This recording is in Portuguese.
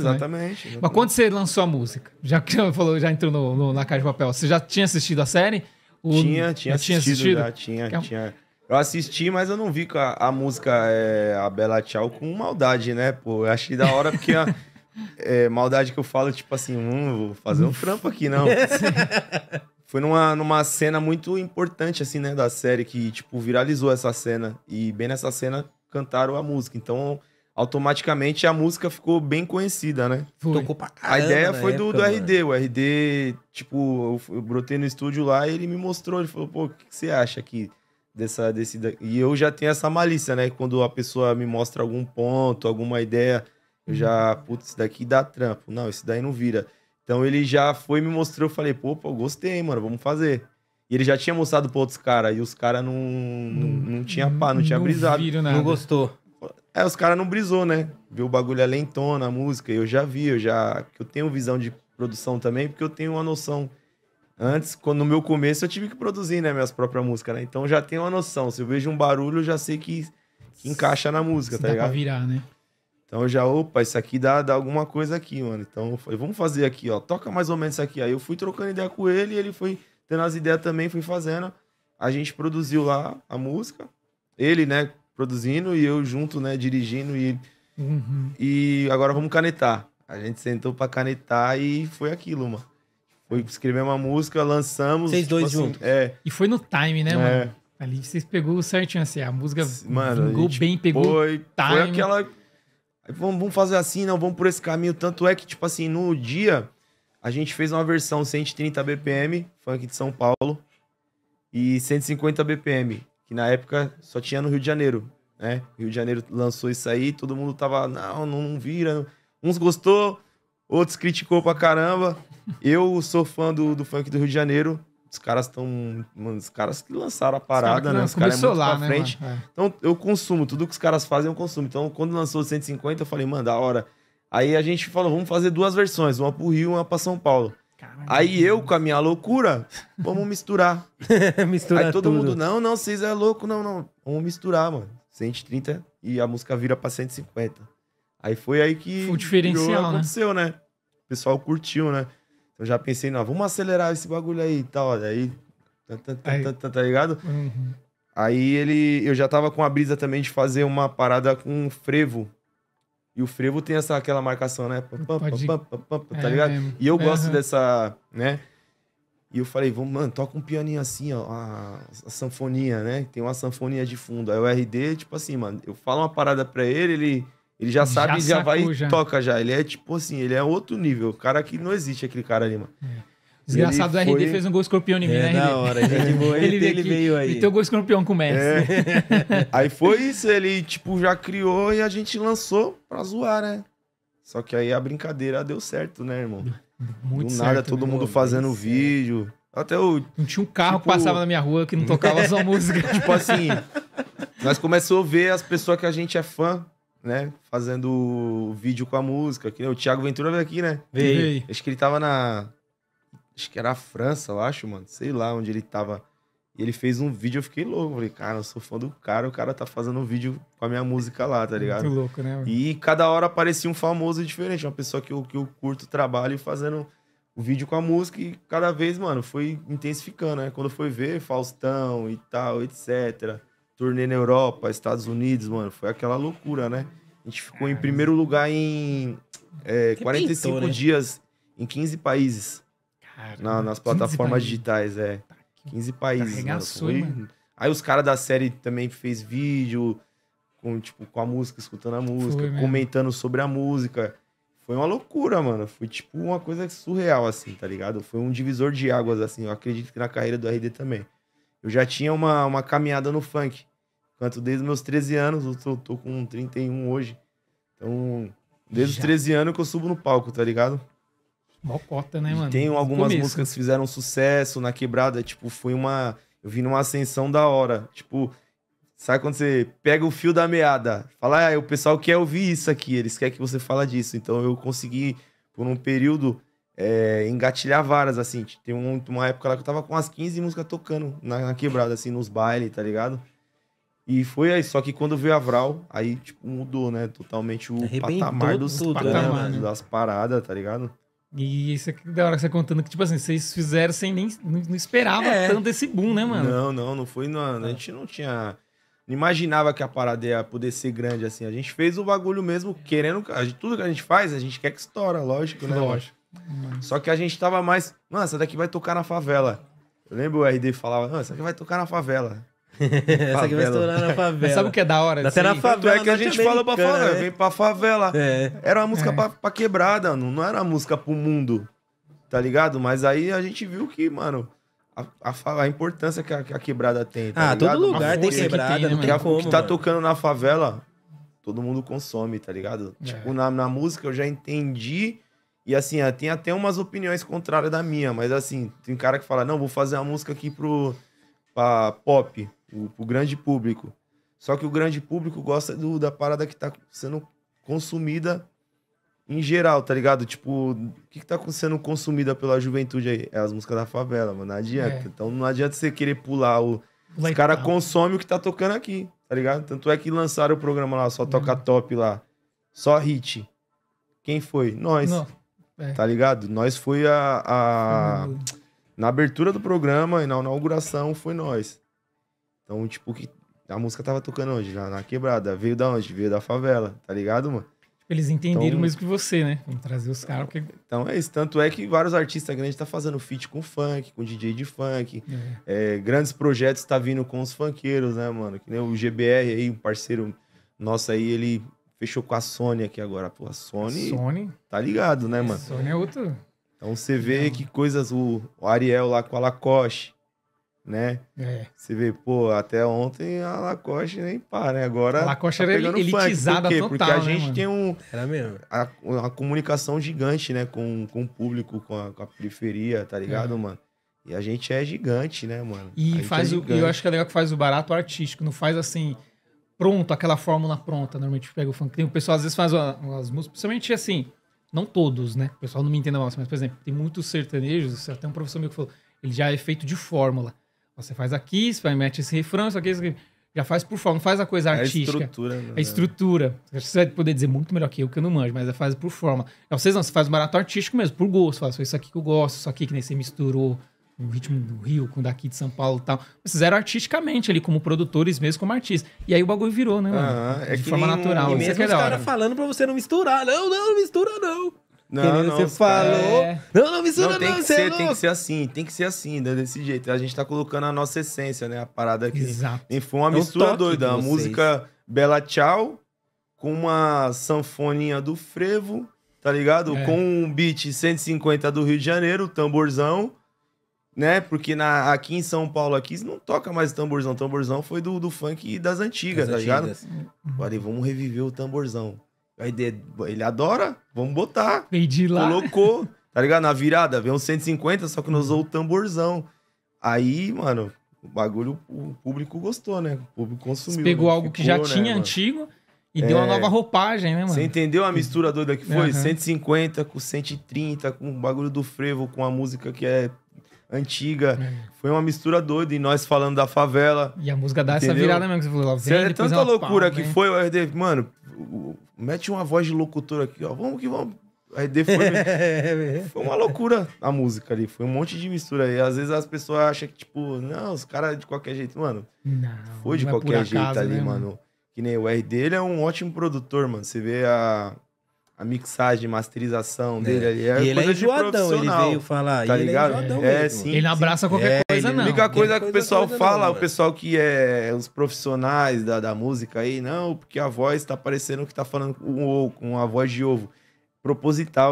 Exatamente, né? Mas quando você lançou a música, já que falou, já entrou no, no, na Caixa de Papel, você já tinha assistido a série? tinha, tinha assistido, tinha assistido? Já, tinha, é... tinha. Eu assisti, mas eu não vi a, a música é, A Bela Tchau com maldade, né? Pô, eu achei da hora porque a é, maldade que eu falo, tipo assim, hum, vou fazer um trampo aqui, não. Foi numa, numa cena muito importante, assim, né, da série, que, tipo, viralizou essa cena. E bem nessa cena cantaram a música. Então, automaticamente a música ficou bem conhecida, né? Foi. Tocou pra caramba. A ideia foi época, do, do RD. O RD, tipo, eu, eu, brotei no estúdio lá e ele me mostrou. Ele falou, pô, o que, que você acha aqui dessa. Desse, e eu já tenho essa malícia, né? Quando a pessoa me mostra algum ponto, alguma ideia, eu já, uhum. putz, isso daqui dá trampo. Não, isso daí não vira. Então ele já foi me mostrou. Eu falei, pô, pô, gostei, mano, vamos fazer. E ele já tinha mostrado pra outros caras, e os caras não, não, não, tinha pá, não, não tinha brisado. Não gostou. Aí é, os caras não brisou, né? Viu o bagulho lentona, a música, eu já vi, eu já. Eu tenho visão de produção também, porque eu tenho uma noção. Antes, quando no meu começo, eu tive que produzir, né, minhas próprias músicas, né? Então já tenho uma noção. Se eu vejo um barulho, eu já sei que, que encaixa na música, Se tá dá ligado? Pra virar, né? Então eu já, opa, isso aqui dá, dá alguma coisa aqui, mano. Então eu falei, vamos fazer aqui, ó. Toca mais ou menos isso aqui. Aí eu fui trocando ideia com ele, ele foi tendo as ideias também, fui fazendo. A gente produziu lá a música. Ele, né, produzindo e eu junto, né, dirigindo e uhum. e agora vamos canetar. A gente sentou para canetar e foi aquilo, mano. Foi escrever uma música, lançamos. Vocês tipo dois assim, juntos. É. E foi no time, né, é. mano? Ali vocês pegou certinho assim, a música mano, vingou bem, pegou foi, time. Foi aquela vamos fazer assim, não, vamos por esse caminho, tanto é que tipo assim, no dia a gente fez uma versão 130 BPM, funk de São Paulo, e 150 BPM que na época só tinha no Rio de Janeiro, né? Rio de Janeiro lançou isso aí, todo mundo tava, não, não vira. Não. Uns gostou, outros criticou pra caramba. Eu sou fã do, do funk do Rio de Janeiro. Os caras estão. Mano, os caras que lançaram a parada, né? Os caras é lá, né, frente. É. Então eu consumo, tudo que os caras fazem eu consumo. Então quando lançou 150, eu falei, mano, da hora. Aí a gente falou, vamos fazer duas versões, uma pro Rio e uma pra São Paulo. Caramba. Aí eu, com a minha loucura, vamos misturar. misturar Aí todo tudo. mundo, não, não, vocês é louco, não, não. Vamos misturar, mano. 130 e a música vira pra 150. Aí foi aí que o diferencial virou, né? aconteceu, né? né? O pessoal curtiu, né? Eu então já pensei, não, vamos acelerar esse bagulho aí e tal. Aí, tá, tá tá, tá, tá, tá ligado? Uhum. Aí ele, eu já tava com a brisa também de fazer uma parada com frevo e o frevo tem essa, aquela marcação, né? tá é, ligado? e eu é, gosto uhum. dessa, né? E eu falei, vamos, mano, toca um pianinho assim, ó, a, a, sanfoninha, né? Tem uma sanfoninha de fundo. Aí o RD, tipo assim, mano, eu falo uma parada pra ele, ele, ele já sabe já e já vai já. e toca já. Ele é tipo assim, ele é outro nível. O cara que não existe, aquele cara ali, mano. É. Desgraçado, o RD foi... fez um gol escorpião em mim, é, né, Na hora, gente boa, ele, ele, ele veio aqui, aí. teu gol escorpião com o Messi. É. aí foi isso, ele, tipo, já criou e a gente lançou pra zoar, né? Só que aí a brincadeira deu certo, né, irmão? Muito Do nada, certo, todo né, mundo fazendo Deus vídeo. Até o. Não tinha um carro tipo... que passava na minha rua que não tocava só música. tipo assim, nós começamos a ver as pessoas que a gente é fã, né? Fazendo vídeo com a música. Que, O Thiago Ventura veio aqui, né? Veio. Acho que ele tava na Acho que era a França, eu acho, mano. Sei lá onde ele tava. E ele fez um vídeo, eu fiquei louco. Falei, cara, eu sou fã do cara, o cara tá fazendo um vídeo com a minha música lá, tá ligado? Muito louco, né? Mano? E cada hora aparecia um famoso diferente, uma pessoa que eu, que eu curto o trabalho fazendo o vídeo com a música. E cada vez, mano, foi intensificando, né? Quando foi ver Faustão e tal, etc. Turnê na Europa, Estados Unidos, mano, foi aquela loucura, né? A gente ficou em primeiro lugar em é, eh, 45 pintou, né? dias em 15 países. Na, nas plataformas digitais, é. 15 tá países. Né? Foi... Mano. Aí os caras da série também fez vídeo com, tipo, com a música, escutando a música, Foi, comentando mesmo. sobre a música. Foi uma loucura, mano. Foi tipo uma coisa surreal, assim, tá ligado? Foi um divisor de águas, assim. Eu acredito que na carreira do RD também. Eu já tinha uma, uma caminhada no funk. Canto desde meus 13 anos, eu tô, tô com 31 hoje. Então, desde já. os 13 anos que eu subo no palco, tá ligado? Mocota, né, mano? Tem algumas Começo. músicas que fizeram sucesso na quebrada, tipo, foi uma. Eu vi numa ascensão da hora. Tipo, sabe quando você pega o fio da meada? Fala, ah, o pessoal quer ouvir isso aqui, eles querem que você fala disso. Então eu consegui, por um período, é, engatilhar varas, assim. Tem uma época lá que eu tava com umas 15 músicas tocando na, na quebrada, assim, nos bailes, tá ligado? E foi aí, só que quando veio a Vral, aí, tipo, mudou, né? Totalmente o Arrebentou patamar dos tudo, né, das paradas, tá ligado? E isso aqui da hora que você tá contando que, tipo assim, vocês fizeram sem nem. Não, esperava é. tanto esse boom, né, mano? Não, não, não foi. Não, a ah. gente não tinha. Não imaginava que a parada ia poder ser grande assim. A gente fez o bagulho mesmo querendo. A gente, tudo que a gente faz, a gente quer que estoura, lógico, né? Lógico. Só que a gente tava mais. Mano, essa daqui vai tocar na favela. Eu lembro o RD falava, mano, essa daqui vai tocar na favela. Essa aqui vai estourar na favela. sabe o que é da hora? Até na favela. É que a gente é fala pra favela, né? vem pra favela. É. Era uma música é. pra, pra quebrada, não, não era uma música pro mundo, tá ligado? Mas aí a gente viu que, mano, a, a, a importância que a, que a, quebrada tem. Tá ah, ligado? todo lugar tem quebrada, que tem, né, que tá mano. tocando na favela, todo mundo consome, tá ligado? É. Tipo, na, na música eu já entendi. E assim, ah, tem até umas opiniões contrárias da minha, mas assim, tem cara que fala: não, vou fazer uma música aqui pro. pra pop o, o grande público. Só que o grande público gosta do, da parada que tá sendo consumida em geral, tá ligado? Tipo, o que, que tá sendo consumida pela juventude aí? É as músicas da favela, mano. Não adianta. É. Então não adianta você querer pular o. Like Os caras consomem o que tá tocando aqui, tá ligado? Tanto é que lançaram o programa lá, só toca uhum. top lá. Só hit. Quem foi? Nós. É. Tá ligado? Nós foi a. a... Na abertura do programa e na inauguração foi nós. Então, tipo, que a música tava tocando onde? já na quebrada. Veio da onde? Veio da favela, tá ligado, mano? Tipo, eles entenderam então, mesmo que você, né? Vamos trazer os caras. Porque... Então é isso. Tanto é que vários artistas grandes estão tá fazendo feat com funk, com DJ de funk. É. é, grandes projetos tá vindo com os funkeiros, né, mano? Que nem o GBR aí, um parceiro nosso aí, ele fechou com a Sony aqui agora. Pô, a Sony. Sony. Tá ligado, né, é, mano? A Sony é outro. Então você vê que coisas. O, o Ariel lá com a Lacoste né? É. Você vê, pô, até ontem a Lacoste nem pá, né? Agora. A Lacoste tá era elitizada funk, por total. Porque a né, gente né, tem um. Era mesmo. A, uma comunicação gigante, né? Com, com o público, com a, com a periferia, tá ligado, é. mano? E a gente é gigante, né, mano? E é faz é o, eu acho que é legal que faz o barato artístico, não faz assim, pronto, aquela fórmula pronta. Normalmente pega o funk. Tem, o pessoal às vezes faz umas músicas, principalmente assim, não todos, né? O pessoal não me entenda mal, assim, mas, por exemplo, tem muitos sertanejos, até um professor meu que falou, ele já é feito de fórmula. Você faz aqui, você mete esse refrão, isso aqui, isso aqui. Já faz por forma, não faz a coisa é artística. A estrutura. Né? É a estrutura. Você vai poder dizer muito melhor que eu, que eu não manjo, mas é faz por forma. Não, vocês não, você faz o barato artístico mesmo, por gosto. Faz isso aqui que eu gosto, isso aqui que nem você misturou o ritmo do Rio com daqui de São Paulo e tal. Vocês fizeram artisticamente ali, como produtores mesmo, como artistas. E aí o bagulho virou, né, mano? Ah, é de forma nem, natural. E é mesmo os caras falando pra você não misturar. Não, não, não mistura não. Não, não, você falou. É... Não, não, mistura não, tem não, que é ser, é Tem que ser assim, tem que ser assim, né, desse jeito. A gente tá colocando a nossa essência, né? A parada aqui. Exato. E foi uma é mistura doida. Uma música Bela Tchau com uma sanfoninha do frevo, tá ligado? É. Com um beat 150 do Rio de Janeiro, tamborzão né? Porque na, aqui em São Paulo aqui não toca mais tamborzão. Tamborzão foi do, do funk das antigas, das tá antigas. ligado? Falei, vamos reviver o tamborzão. A ele adora, vamos botar. Vendi lá. Colocou, tá ligado? Na virada, veio uns 150, só que não usou o tamborzão. Aí, mano, o bagulho, o público gostou, né? O público consumiu. Você né? pegou né? algo Ficou, que já né, tinha mano? antigo e é... deu uma nova roupagem, né, mano? Você entendeu a mistura doida que foi? Uhum. 150 com 130, com o bagulho do frevo, com a música que é antiga. É. Foi uma mistura doida. E nós falando da favela. E a música dá entendeu? essa virada mesmo que você falou lá. Vem, é tanta loucura pau, que vem. foi o RD. Mano, mete uma voz de locutor aqui, ó. Vamos que vamos. RD foi, foi uma loucura a música ali. Foi um monte de mistura. E às vezes as pessoas acham que, tipo, não, os caras de qualquer jeito. Mano, não, foi de não é qualquer é acaso, jeito ali, né, mano? mano. Que nem o RD, ele é um ótimo produtor, mano. Você vê a, a mixagem, masterização é. dele ali. É e ele é enjoadão, ele veio falar. Tá ligado? Ele é, é sim, Ele não abraça sim. qualquer é, coisa, ele... não. A única coisa que, coisa que o pessoal fala, não, o pessoal que é, é os profissionais da, da música aí, não, porque a voz tá parecendo que tá falando com, com a voz de ovo. Proposital